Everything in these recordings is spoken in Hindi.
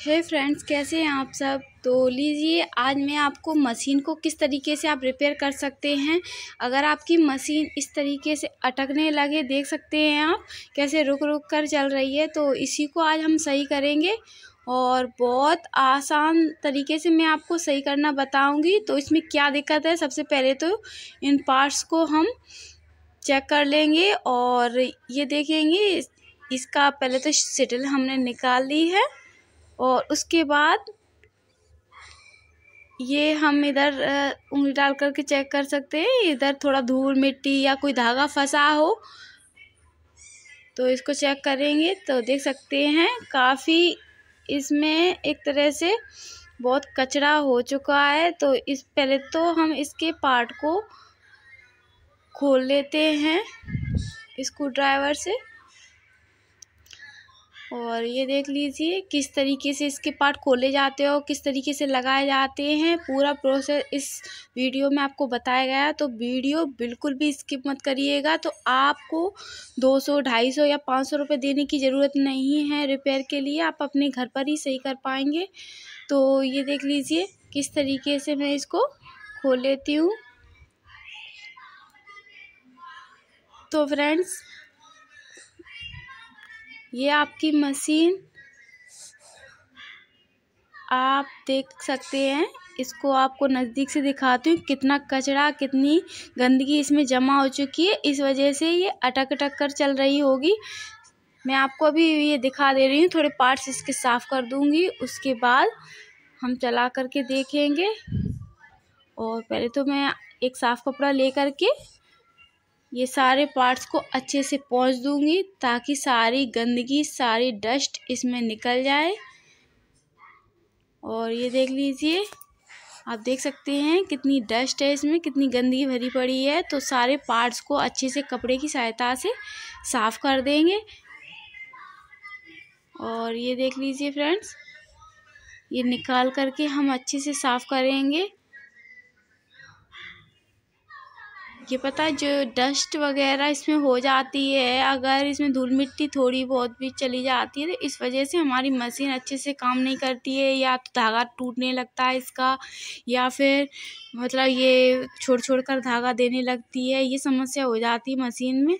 हे फ्रेंड्स कैसे हैं आप सब तो लीजिए आज मैं आपको मशीन को किस तरीके से आप रिपेयर कर सकते हैं अगर आपकी मशीन इस तरीके से अटकने लगे देख सकते हैं आप कैसे रुक रुक कर चल रही है तो इसी को आज हम सही करेंगे और बहुत आसान तरीके से मैं आपको सही करना बताऊंगी तो इसमें क्या दिक्कत है सबसे पहले तो इन पार्ट्स को हम चेक कर लेंगे और ये देखेंगे इसका पहले तो सिटल हमने निकाल ली है और उसके बाद ये हम इधर उंगली डाल करके चेक कर सकते हैं इधर थोड़ा धूल मिट्टी या कोई धागा फंसा हो तो इसको चेक करेंगे तो देख सकते हैं काफ़ी इसमें एक तरह से बहुत कचरा हो चुका है तो इस पहले तो हम इसके पार्ट को खोल लेते हैं स्क्रू ड्राइवर से और ये देख लीजिए किस तरीके से इसके पार्ट खोले जाते हैं और किस तरीके से लगाए जाते हैं पूरा प्रोसेस इस वीडियो में आपको बताया गया तो वीडियो बिल्कुल भी स्किप मत करिएगा तो आपको 200 250 या 500 रुपए देने की ज़रूरत नहीं है रिपेयर के लिए आप अपने घर पर ही सही कर पाएंगे तो ये देख लीजिए किस तरीके से मैं इसको खोल लेती हूँ तो फ्रेंड्स ये आपकी मशीन आप देख सकते हैं इसको आपको नज़दीक से दिखाती हूँ कितना कचरा कितनी गंदगी इसमें जमा हो चुकी है इस वजह से ये अटक अटक कर चल रही होगी मैं आपको अभी ये दिखा दे रही हूँ थोड़े पार्ट्स इसके साफ़ कर दूँगी उसके बाद हम चला करके देखेंगे और पहले तो मैं एक साफ़ कपड़ा ले करके ये सारे पार्ट्स को अच्छे से पोंछ दूंगी ताकि सारी गंदगी सारी डस्ट इसमें निकल जाए और ये देख लीजिए आप देख सकते हैं कितनी डस्ट है इसमें कितनी गंदगी भरी पड़ी है तो सारे पार्ट्स को अच्छे से कपड़े की सहायता से साफ़ कर देंगे और ये देख लीजिए फ्रेंड्स ये निकाल करके हम अच्छे से साफ़ करेंगे ये पता है जो डस्ट वगैरह इसमें हो जाती है अगर इसमें धूल मिट्टी थोड़ी बहुत भी चली जाती है तो इस वजह से हमारी मशीन अच्छे से काम नहीं करती है या तो धागा टूटने लगता है इसका या फिर मतलब ये छोड़ छोड़ कर धागा देने लगती है ये समस्या हो जाती है मशीन में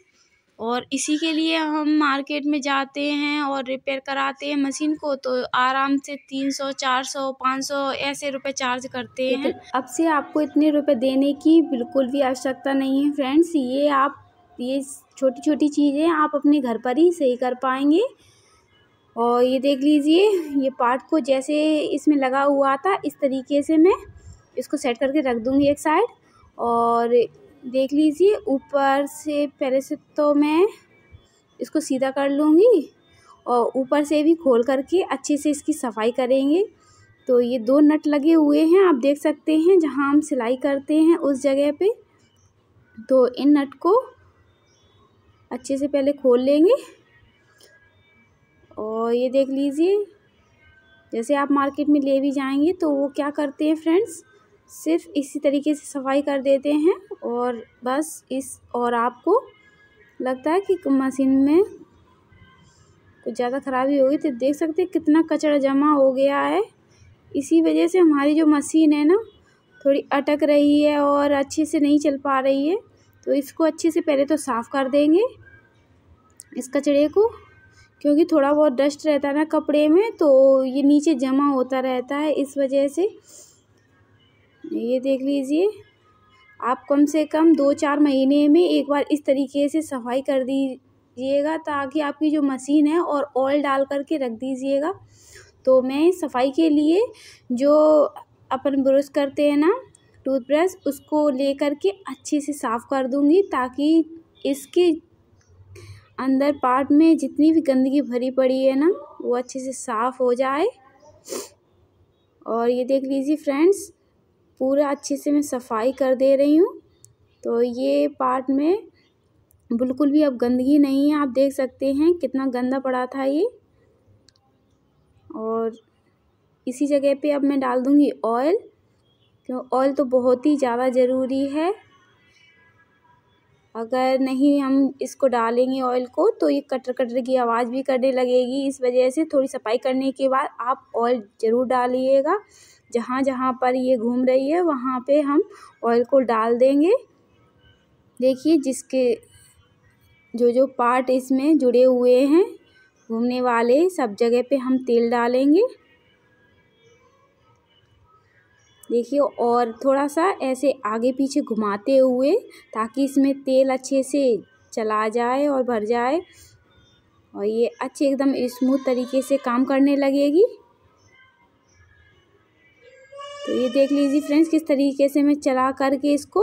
और इसी के लिए हम मार्केट में जाते हैं और रिपेयर कराते हैं मशीन को तो आराम से तीन सौ चार सौ पाँच सौ ऐसे रुपए चार्ज करते हैं अब से आपको इतने रुपए देने की बिल्कुल भी आवश्यकता नहीं है फ्रेंड्स ये आप ये छोटी छोटी चीज़ें आप अपने घर पर ही सही कर पाएंगे और ये देख लीजिए ये पार्ट को जैसे इसमें लगा हुआ था इस तरीके से मैं इसको सेट करके रख दूँगी एक साइड और देख लीजिए ऊपर से पहले से तो मैं इसको सीधा कर लूँगी और ऊपर से भी खोल करके अच्छे से इसकी सफाई करेंगे तो ये दो नट लगे हुए हैं आप देख सकते हैं जहाँ हम सिलाई करते हैं उस जगह पे तो इन नट को अच्छे से पहले खोल लेंगे और ये देख लीजिए जैसे आप मार्केट में ले भी जाएंगे तो वो क्या करते हैं फ्रेंड्स सिर्फ इसी तरीके से सफाई कर देते हैं और बस इस और आपको लगता है कि मशीन में कुछ ज़्यादा ख़राबी हो गई तो देख सकते हैं कितना कचरा जमा हो गया है इसी वजह से हमारी जो मशीन है ना थोड़ी अटक रही है और अच्छे से नहीं चल पा रही है तो इसको अच्छे से पहले तो साफ़ कर देंगे इस कचड़े को क्योंकि थोड़ा बहुत डस्ट रहता है ना कपड़े में तो ये नीचे जमा होता रहता है इस वजह से ये देख लीजिए आप कम से कम दो चार महीने में एक बार इस तरीके से सफाई कर दीजिएगा ताकि आपकी जो मशीन है और ऑयल डाल करके रख दीजिएगा तो मैं सफाई के लिए जो अपन ब्रश करते हैं ना टूथब्रश उसको ले करके अच्छे से साफ़ कर दूँगी ताकि इसके अंदर पार्ट में जितनी भी गंदगी भरी पड़ी है ना वो अच्छे से साफ़ हो जाए और ये देख लीजिए फ्रेंड्स पूरा अच्छे से मैं सफाई कर दे रही हूँ तो ये पार्ट में बिल्कुल भी अब गंदगी नहीं है आप देख सकते हैं कितना गंदा पड़ा था ये और इसी जगह पे अब मैं डाल दूँगी ऑयल क्यों ऑयल तो बहुत ही ज़्यादा ज़रूरी है अगर नहीं हम इसको डालेंगे ऑयल को तो ये कटर कटर की आवाज़ भी करने लगेगी इस वजह से थोड़ी सफाई करने के बाद आप ऑयल ज़रूर डालिएगा जहाँ जहाँ पर ये घूम रही है वहाँ पे हम ऑयल को डाल देंगे देखिए जिसके जो जो पार्ट इसमें जुड़े हुए हैं घूमने वाले सब जगह पे हम तेल डालेंगे देखिए और थोड़ा सा ऐसे आगे पीछे घुमाते हुए ताकि इसमें तेल अच्छे से चला जाए और भर जाए और ये अच्छे एकदम स्मूथ तरीके से काम करने लगेगी तो ये देख लीजिए फ्रेंड्स किस तरीके से मैं चला करके इसको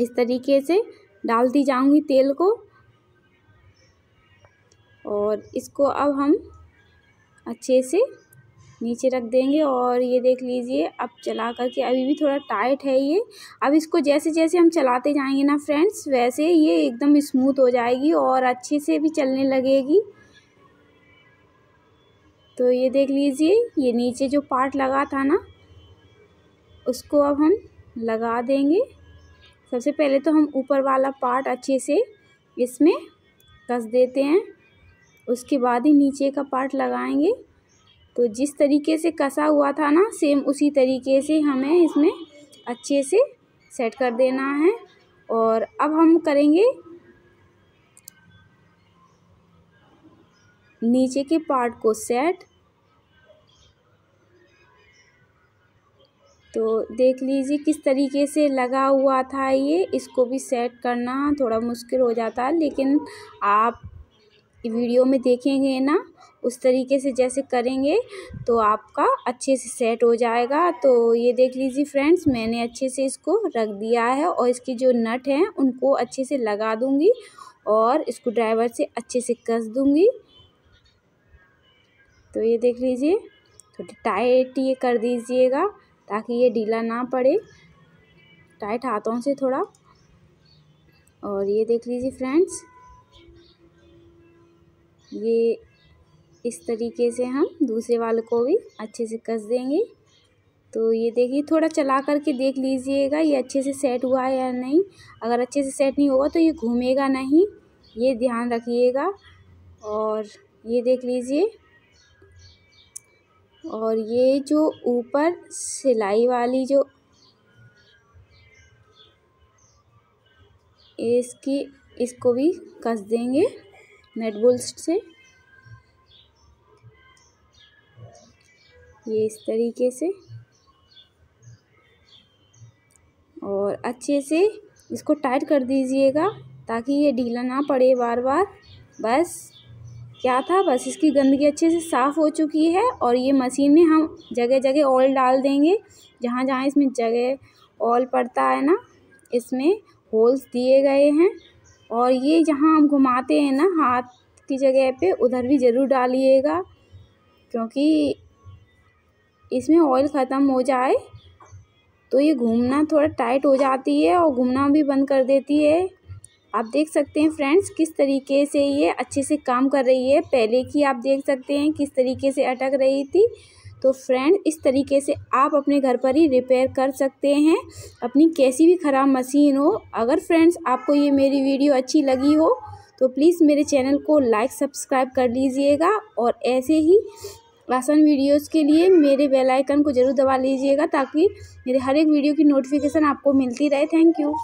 इस तरीके से डालती जाऊंगी तेल को और इसको अब हम अच्छे से नीचे रख देंगे और ये देख लीजिए अब चला करके अभी भी थोड़ा टाइट है ये अब इसको जैसे जैसे हम चलाते जाएंगे ना फ्रेंड्स वैसे ये एकदम स्मूथ हो जाएगी और अच्छे से भी चलने लगेगी तो ये देख लीजिए ये नीचे जो पार्ट लगा था ना उसको अब हम लगा देंगे सबसे पहले तो हम ऊपर वाला पार्ट अच्छे से इसमें कस देते हैं उसके बाद ही नीचे का पार्ट लगाएंगे तो जिस तरीके से कसा हुआ था ना सेम उसी तरीके से हमें इसमें अच्छे से सेट कर देना है और अब हम करेंगे नीचे के पार्ट को सेट तो देख लीजिए किस तरीके से लगा हुआ था ये इसको भी सेट करना थोड़ा मुश्किल हो जाता है लेकिन आप वीडियो में देखेंगे ना उस तरीके से जैसे करेंगे तो आपका अच्छे से सेट हो जाएगा तो ये देख लीजिए फ्रेंड्स मैंने अच्छे से इसको रख दिया है और इसकी जो नट हैं उनको अच्छे से लगा दूँगी और इसको ड्राइवर से अच्छे से कस दूँगी तो ये देख लीजिए थोड़ी टाइट ये कर दीजिएगा ताकि ये ढीला ना पड़े टाइट हाथों से थोड़ा और ये देख लीजिए फ्रेंड्स ये इस तरीके से हम दूसरे वाले को भी अच्छे से कस देंगे तो ये देखिए थोड़ा चला करके देख लीजिएगा ये अच्छे से सेट हुआ है या नहीं अगर अच्छे से सेट नहीं होगा तो ये घूमेगा नहीं ये ध्यान रखिएगा और ये देख लीजिए और ये जो ऊपर सिलाई वाली जो इसकी इसको भी कस देंगे नेट बोल्स से ये इस तरीके से और अच्छे से इसको टाइट कर दीजिएगा ताकि ये ढीला ना पड़े बार बार बस क्या था बस इसकी गंदगी अच्छे से साफ़ हो चुकी है और ये मशीन में हम जगह जगह ऑयल डाल देंगे जहाँ जहाँ इसमें जगह ऑयल पड़ता है ना इसमें होल्स दिए गए हैं और ये जहाँ हम घुमाते हैं ना हाथ की जगह पे उधर भी ज़रूर डालिएगा क्योंकि इसमें ऑयल ख़त्म हो जाए तो ये घूमना थोड़ा टाइट हो जाती है और घूमना भी बंद कर देती है आप देख सकते हैं फ्रेंड्स किस तरीके से ये अच्छे से काम कर रही है पहले की आप देख सकते हैं किस तरीके से अटक रही थी तो फ्रेंड इस तरीके से आप अपने घर पर ही रिपेयर कर सकते हैं अपनी कैसी भी ख़राब मशीन हो अगर फ्रेंड्स आपको ये मेरी वीडियो अच्छी लगी हो तो प्लीज़ मेरे चैनल को लाइक सब्सक्राइब कर लीजिएगा और ऐसे ही आसान वीडियोस के लिए मेरे बेल आइकन को ज़रूर दबा लीजिएगा ताकि मेरे हर एक वीडियो की नोटिफिकेशन आपको मिलती रहे थैंक यू